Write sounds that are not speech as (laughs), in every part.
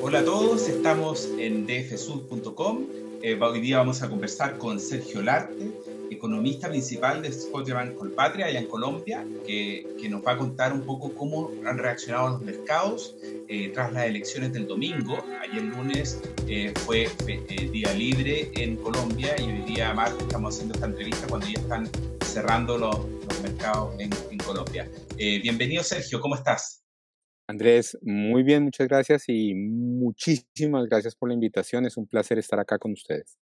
Hola a todos, estamos en dfsud.com. Eh, hoy día vamos a conversar con Sergio Larte, economista principal de Scotiabank Colpatria allá en Colombia, que, nos va a contar un poco cómo han reaccionado los mercados eh, tras las elecciones del domingo. Ayer lunes eh, fue día libre en Colombia y hoy día martes estamos haciendo esta entrevista cuando ya están cerrando los mercado en, Colombia. Eh, bienvenido, Sergio, ¿cómo estás? Andrés, muy bien, muchas gracias y muchísimas gracias por la invitación. Es un placer estar acá con ustedes.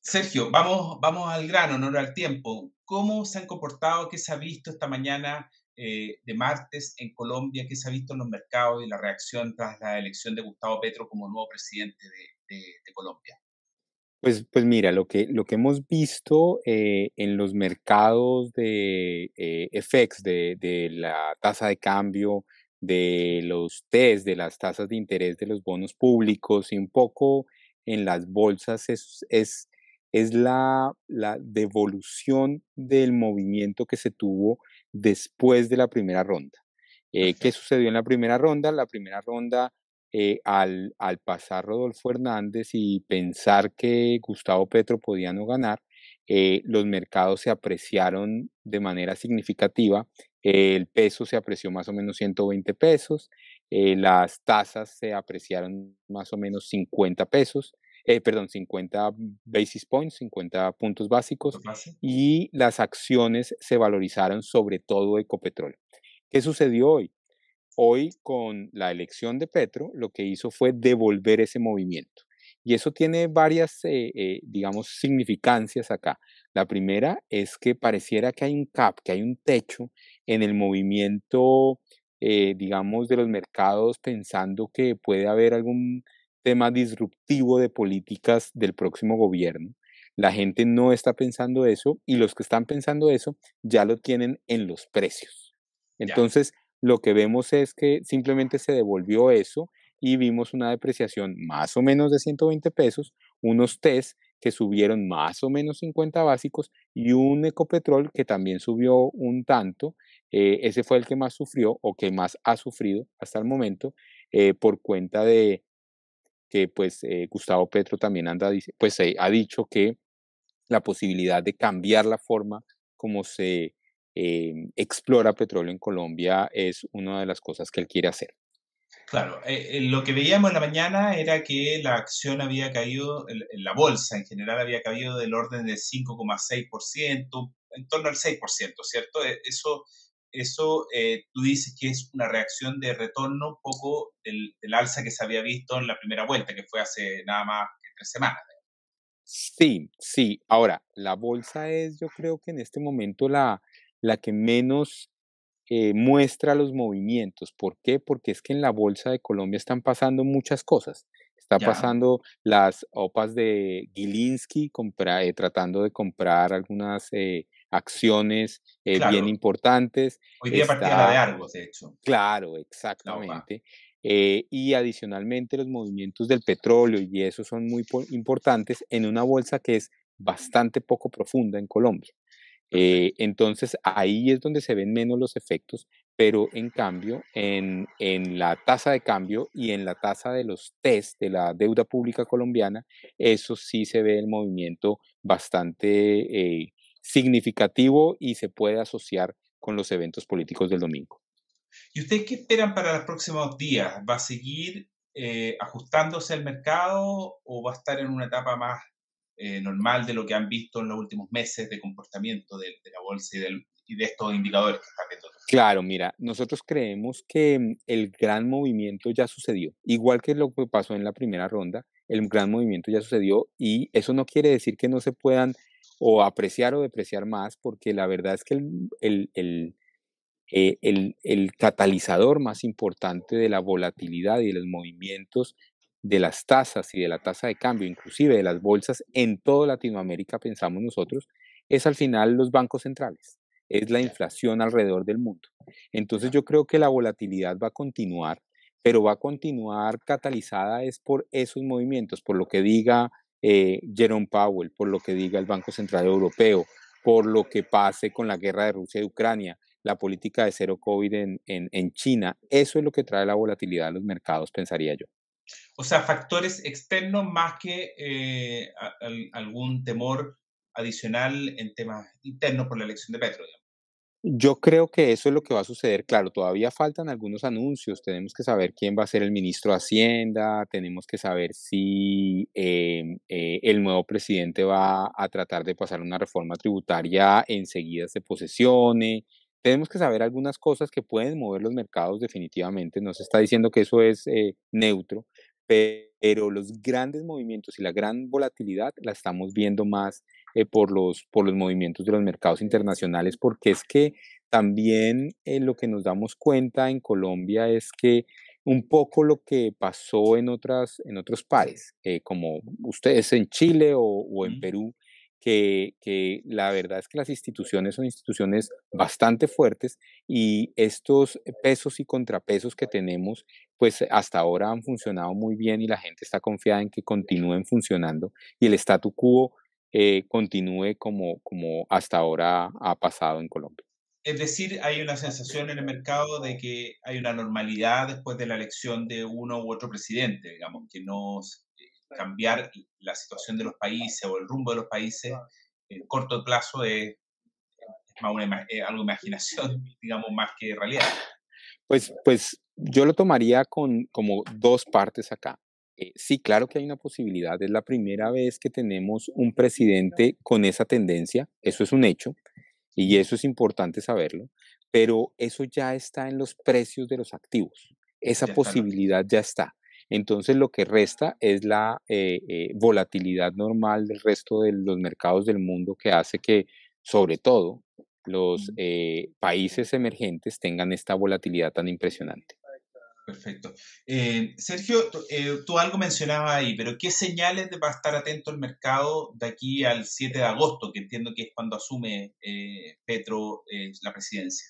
Sergio, vamos, vamos al grano, no al tiempo. ¿Cómo se han comportado, qué se ha visto esta mañana eh, de martes en Colombia, qué se ha visto en los mercados y la reacción tras la elección de Gustavo Petro como nuevo presidente de Colombia? Pues, pues, mira, lo que, lo que hemos visto eh, en los mercados de eh, FX, de, la tasa de cambio, de los test, de las tasas de interés de los bonos públicos y un poco en las bolsas es, es, la, devolución del movimiento que se tuvo después de la primera ronda. Eh, ¿Qué sucedió en la primera ronda? La primera ronda eh, al, pasar Rodolfo Hernández y pensar que Gustavo Petro podía no ganar, eh, los mercados se apreciaron de manera significativa. el peso se apreció más o menos 120 pesos, eh, las tasas se apreciaron más o menos 50 pesos, perdón, 50 basis points, 50 puntos básicos, y las acciones se valorizaron sobre todo Ecopetrol. ¿Qué sucedió hoy? Hoy, con la elección de Petro, lo que hizo fue devolver ese movimiento. Y eso tiene varias, eh, eh, digamos, significancias acá. La primera es que pareciera que hay un cap, que hay un techo en el movimiento, eh, digamos, de los mercados pensando que puede haber algún tema disruptivo de políticas del próximo gobierno. La gente no está pensando eso y los que están pensando eso ya lo tienen en los precios. Entonces, lo que vemos es que simplemente se devolvió eso y vimos una depreciación más o menos de 120 pesos, unos TES que subieron más o menos 50 básicos y un Ecopetrol que también subió un tanto. Eh, ese fue el que más sufrió o que más ha sufrido hasta el momento eh, por cuenta de que pues eh, Gustavo Petro también anda, pues ha dicho que la posibilidad de cambiar la forma como se Em, explora petróleo en Colombia es una de las cosas que él quiere hacer. Claro, eh, eh, lo que veíamos en la mañana era que la acción había caído, la bolsa en general había caído del orden del 5,6%, en torno al 6%, ¿cierto? E, eso, eso eh, tú dices que es una reacción de retorno poco del, alza que se había visto en la primera vuelta, que fue hace nada más tres semanas. Sí, sí. Ahora, la bolsa es, yo creo que en este momento la, la que menos eh, muestra los movimientos. ¿Por qué? Porque es que en la Bolsa de Colombia están pasando muchas cosas. Está pasando las OPAs de Gilinski eh, tratando de comprar algunas eh, acciones bien importantes. Hoy día de Argos, de hecho. Claro, exactamente. y adicionalmente los movimientos del petróleo y eso son muy importantes en una bolsa que es bastante poco profunda en Colombia. Eh, entonces ahí es donde se ven menos los efectos, pero en cambio en, en la tasa de cambio y en la tasa de los test de la deuda pública colombiana, eso sí se ve el movimiento bastante eh, significativo y se puede asociar con los eventos políticos del domingo. ¿Y ustedes qué esperan para los próximos días? ¿Va a seguir eh, ajustándose al mercado o va a estar en una etapa más eh, normal de lo que han visto en los últimos meses de comportamiento de, la bolsa y, del, de estos indicadores que están viendo. Claro, mira, nosotros creemos que mm, el gran movimiento ya sucedió, igual que lo que pasó en la primera ronda, el gran movimiento ya sucedió y eso no quiere decir que no se puedan o apreciar o depreciar más, porque la verdad es que el, el, eh, catalizador más importante de la volatilidad y de los movimientos de las tasas y de la tasa de cambio, inclusive de las bolsas en toda Latinoamérica, pensamos nosotros, es al final los bancos centrales, es la inflación alrededor del mundo. Entonces yo creo que la volatilidad va a continuar, pero va a continuar catalizada es por esos movimientos, por lo que diga eh, Jerome Powell, por lo que diga el Banco Central Europeo, por lo que pase con la guerra de Rusia y Ucrania, la política de cero COVID en, China. Eso es lo que trae la volatilidad a los mercados, pensaría yo. O sea, factores externos más que eh, algún temor adicional en temas internos por la elección de Petro. Yo creo que eso es lo que va a suceder. Claro, todavía faltan algunos anuncios. Tenemos que saber quién va a ser el ministro de Hacienda, tenemos que saber si em, eh, el nuevo presidente va a tratar de pasar una reforma tributaria enseguida se posesione. Tenemos que saber algunas cosas que pueden mover los mercados definitivamente. No se está diciendo que eso es eh, neutro, pero los grandes movimientos y la gran volatilidad la estamos viendo más eh, por, los, por los movimientos de los mercados internacionales, porque es que también eh, lo que nos damos cuenta en Colombia es que un poco lo que pasó en, otras, en otros países, eh, como ustedes en Chile o en Perú, que, la verdad es que las instituciones son instituciones bastante fuertes y estos pesos y contrapesos que tenemos, pues hasta ahora han funcionado muy bien y la gente está confiada en que continúen funcionando y el statu quo eh, continúe como, como hasta ahora ha pasado en Colombia. Es decir, hay una sensación en el mercado de que hay una normalidad después de la elección de uno u otro presidente, digamos, que no, cambiar la situación de los países o el rumbo de los países en corto plazo es, algo de imaginación, (laughs) digamos, más que realidad. Pues, pues yo lo tomaría con, como dos partes acá. Eh, sí, claro que hay una posibilidad. Es la primera vez que tenemos un presidente con esa tendencia. Eso es un hecho y eso es importante saberlo. Pero eso ya está en los precios de los activos. Esa posibilidad ya está. Entonces lo que resta es la eh, eh, volatilidad normal del resto de los mercados del mundo que hace que, sobre todo, los eh, países emergentes tengan esta volatilidad tan impresionante. Perfecto. Sergio, tú algo mencionabas ahí, pero ¿qué señales va a estar atento el mercado de aquí al 7 de agosto, que entiendo que es cuando asume Petro la presidencia?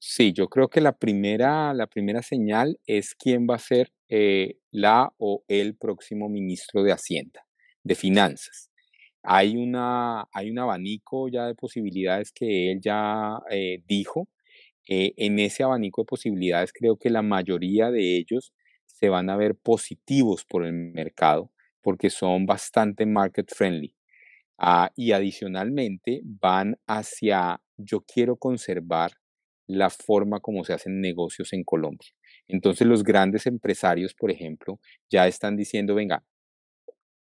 Sí, yo creo que la primera, la primera señal es quién va a ser eh, la o el próximo ministro de Hacienda, de Finanzas. Hay, una, hay un abanico ya de posibilidades que él ya eh, dijo. Eh, en ese abanico de posibilidades creo que la mayoría de ellos se van a ver positivos por el mercado porque son bastante market friendly. Ah, y adicionalmente van hacia yo quiero conservar la forma como se hacen negocios en Colombia. Entonces los grandes empresarios, por ejemplo, ya están diciendo, venga,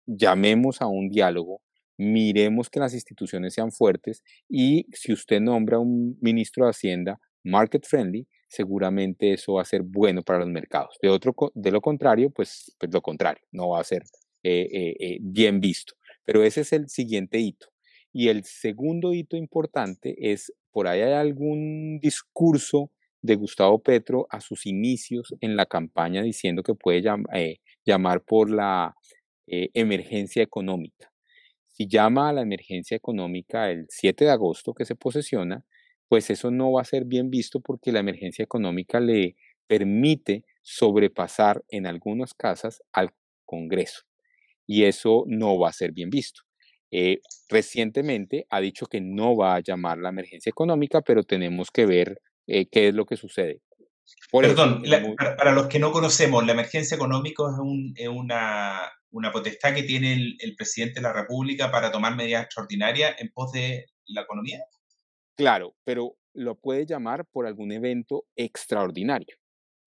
llamemos a un diálogo, miremos que las instituciones sean fuertes y si usted nombra a un ministro de Hacienda market friendly, seguramente eso va a ser bueno para los mercados. De, otro, de lo contrario, pues, pues, lo contrario, no va a ser eh, eh, eh, bien visto. Pero ese es el siguiente hito. Y el segundo hito importante es, por ahí hay algún discurso de Gustavo Petro a sus inicios en la campaña diciendo que puede eh, llamar por la eh, emergencia económica. Si llama a la emergencia económica el 7 de agosto que se posesiona, pues eso no va a ser bien visto porque la emergencia económica le permite sobrepasar en algunas casas al Congreso y eso no va a ser bien visto. Eh, recientemente ha dicho que no va a llamar la emergencia económica, pero tenemos que ver eh, qué es lo que sucede. Perdón, para, los que no conocemos, la emergencia económica es, una, potestad que tiene el, presidente de la República para tomar medidas extraordinarias en pos de la economía. Claro, pero lo puede llamar por algún evento extraordinario.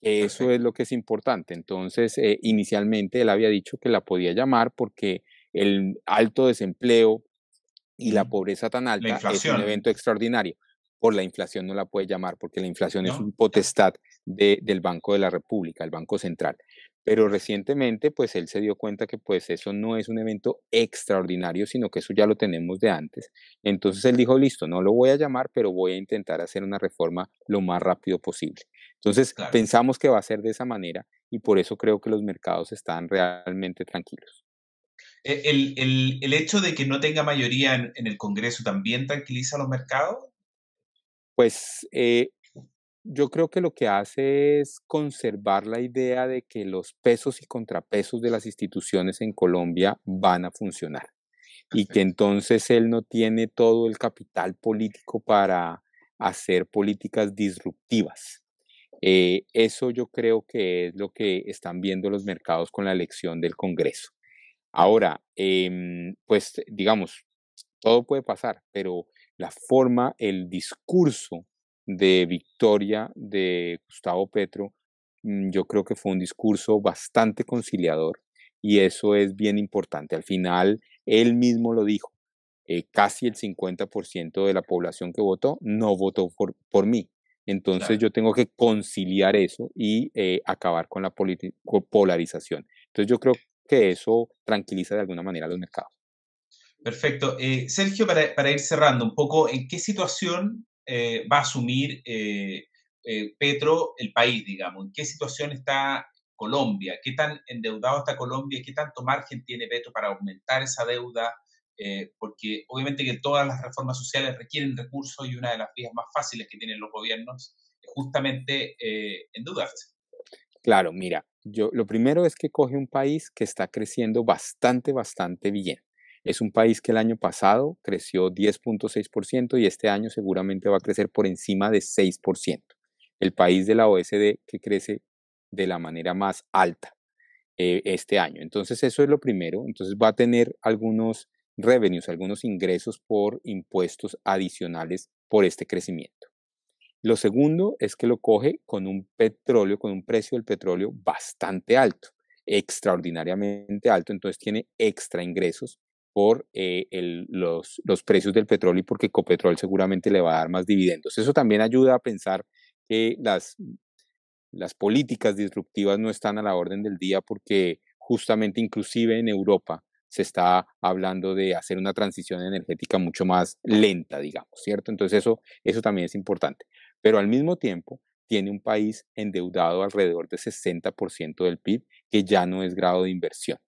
Eso es lo que es importante. Entonces, eh, inicialmente él había dicho que la podía llamar porque el alto desempleo y la pobreza tan alta es un evento extraordinario por la inflación no la puede llamar, porque la inflación es un potestad del Banco de la República, el Banco Central. Pero recientemente, pues él se dio cuenta que pues eso no es un evento extraordinario, sino que eso ya lo tenemos de antes. Entonces él dijo, listo, no lo voy a llamar, pero voy a intentar hacer una reforma lo más rápido posible. Entonces pensamos que va a ser de esa manera y por eso creo que los mercados están realmente tranquilos. E, el, hecho de que no tenga mayoría en, en el Congreso también tranquiliza a los mercados pues eh, yo creo que lo que hace es conservar la idea de que los pesos y contrapesos de las instituciones en Colombia van a funcionar y que entonces él no tiene todo el capital político para hacer políticas disruptivas. Eh, eso yo creo que es lo que están viendo los mercados con la elección del Congreso. Ahora, em, pues digamos, todo puede pasar, pero la forma, el discurso de victoria de Gustavo Petro, mm, yo creo que fue un discurso bastante conciliador y eso es bien importante. Al final, él mismo lo dijo, eh, casi el 50% de la población que votó no votó por, por mí. Entonces yo tengo que conciliar eso y eh, acabar con la polarización. Entonces yo creo que eso tranquiliza de alguna manera a los mercados. Perfecto. Eh, Sergio, para, ir cerrando un poco, ¿en qué situación eh, va a asumir eh, Petro el país, digamos? ¿En qué situación está Colombia? ¿Qué tan endeudado está Colombia? ¿Qué tanto margen tiene Petro para aumentar esa deuda? porque obviamente que todas las reformas sociales requieren recursos y una de las vías más fáciles que tienen los gobiernos es justamente endeudarse. Claro, mira, yo lo primero es que coge un país que está creciendo bastante, bastante bien. Es un país que el año pasado creció 10.6% y este año seguramente va a crecer por encima de 6%. El país de la OSD que crece de la manera más alta eh, este año. Entonces eso es lo primero. Entonces va a tener algunos revenues, algunos ingresos por impuestos adicionales por este crecimiento. Lo segundo es que lo coge con un petróleo, con un precio del petróleo bastante alto, extraordinariamente alto, entonces tiene extra ingresos por eh, los, los, precios del petróleo y porque Copetrol seguramente le va a dar más dividendos. Eso también ayuda a pensar que las, las políticas disruptivas no están a la orden del día porque justamente inclusive en Europa se está hablando de hacer una transición energética mucho más lenta, digamos, ¿cierto? Entonces eso, eso también es importante. Pero al mismo tiempo tiene un país endeudado alrededor del 60% del PIB, que ya no es grado de inversión.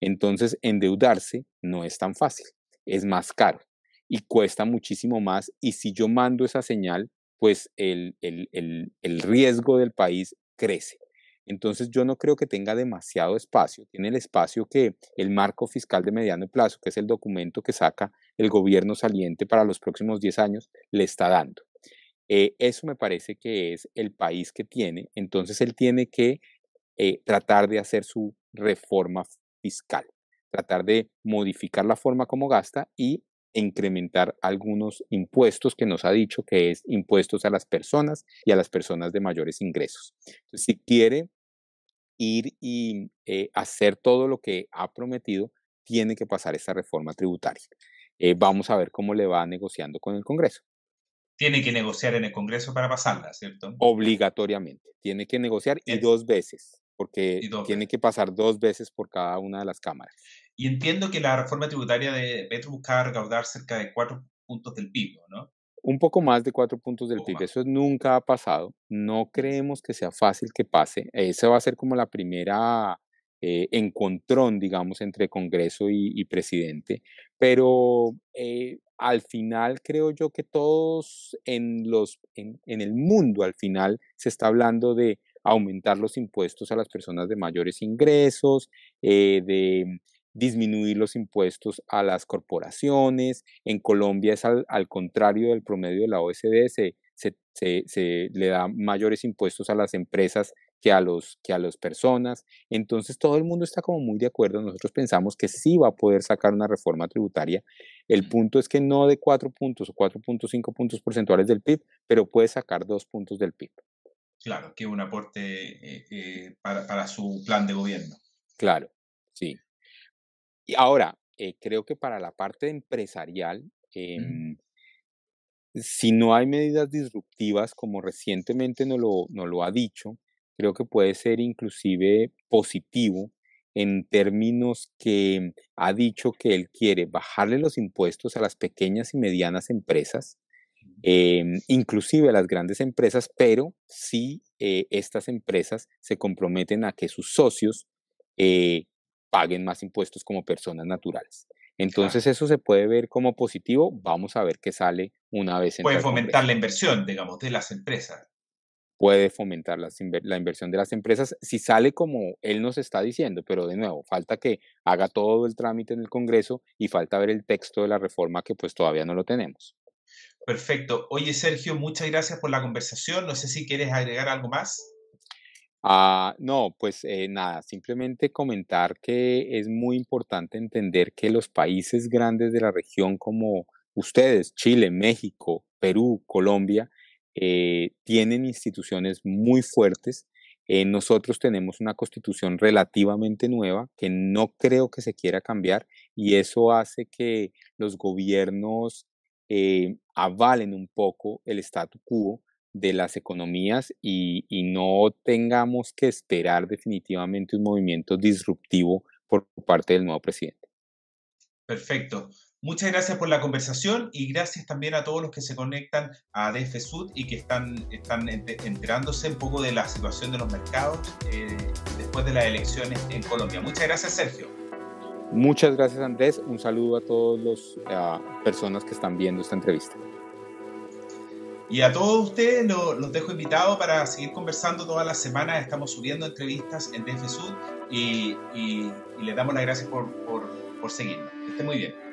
Entonces, endeudarse no es tan fácil, es más caro y cuesta muchísimo más. Y si yo mando esa señal, pues el, riesgo del país crece. Entonces yo no creo que tenga demasiado espacio. Tiene el espacio que el marco fiscal de mediano plazo, que es el documento que saca el gobierno saliente para los próximos 10 años, le está dando. Eh, eso me parece que es el país que tiene. Entonces él tiene que eh, tratar de hacer su reforma fiscal, tratar de modificar la forma como gasta y incrementar algunos impuestos que nos ha dicho que es impuestos a las personas y a las personas de mayores ingresos. si quiere ir y eh, hacer todo lo que ha prometido, tiene que pasar esta reforma tributaria. Eh, vamos a ver cómo le va negociando con el Congreso. Tiene que negociar en el Congreso para pasarla, ¿cierto? Obligatoriamente. Tiene que negociar y dos veces porque tiene que pasar dos veces por cada una de las cámaras. Y entiendo que la reforma tributaria de Petro buscaba recaudar cerca de cuatro puntos del PIB, ¿no? Un poco más de cuatro puntos del PIB. Eso nunca ha pasado. No creemos que sea fácil que pase. Ese va a ser como la primera eh, encontrón, digamos, entre Congreso y, presidente. Pero eh, al final creo yo que todos en, los, en el mundo, al final, se está hablando de aumentar los impuestos a las personas de mayores ingresos, eh, de disminuir los impuestos a las corporaciones. En Colombia es al, contrario del promedio de la OSD, se, le da mayores impuestos a las empresas que a, los, que a las personas. Entonces todo el mundo está como muy de acuerdo. Nosotros pensamos que sí va a poder sacar una reforma tributaria. El punto es que no de 4 puntos o 4.5 puntos porcentuales del PIB, pero puede sacar 2 puntos del PIB. Claro, que un aporte eh, eh, para, su plan de gobierno. Claro, sí. Y ahora, eh, creo que para la parte empresarial, em, si no hay medidas disruptivas, como recientemente no lo, nos lo ha dicho, creo que puede ser inclusive positivo en términos que ha dicho que él quiere bajarle los impuestos a las pequeñas y medianas empresas, Em, inclusive las grandes empresas, pero si eh, estas empresas se comprometen a que sus socios eh, paguen más impuestos como personas naturales. Entonces eso se puede ver como positivo, vamos a ver qué sale una vez. En Puede fomentar la inversión, digamos, de las empresas. Puede fomentar la inversión de las empresas si sale como él nos está diciendo, pero de nuevo, falta que haga todo el trámite en el Congreso y falta ver el texto de la reforma que pues todavía no lo tenemos. Perfecto. Oye, Sergio, muchas gracias por la conversación. No sé si quieres agregar algo más. Ah, no, pues eh, nada, simplemente comentar que es muy importante entender que los países grandes de la región como ustedes, Chile, México, Perú, Colombia, eh, tienen instituciones muy fuertes. Eh, nosotros tenemos una constitución relativamente nueva que no creo que se quiera cambiar y eso hace que los gobiernos avalen un poco el statu quo de las economías y, no tengamos que esperar definitivamente un movimiento disruptivo por parte del nuevo presidente. Perfecto. Muchas gracias por la conversación y gracias también a todos los que se conectan a DF Sud y que están, están enterándose un poco de la situación de los mercados eh, después de las elecciones en Colombia. Muchas gracias, Sergio. Muchas gracias Andrés, un saludo a todas las personas que están viendo esta entrevista. Y a todos ustedes los dejo invitados para seguir conversando todas las semanas. Estamos subiendo entrevistas en DF y, les damos las gracias por, por, seguirnos. Que esté muy bien.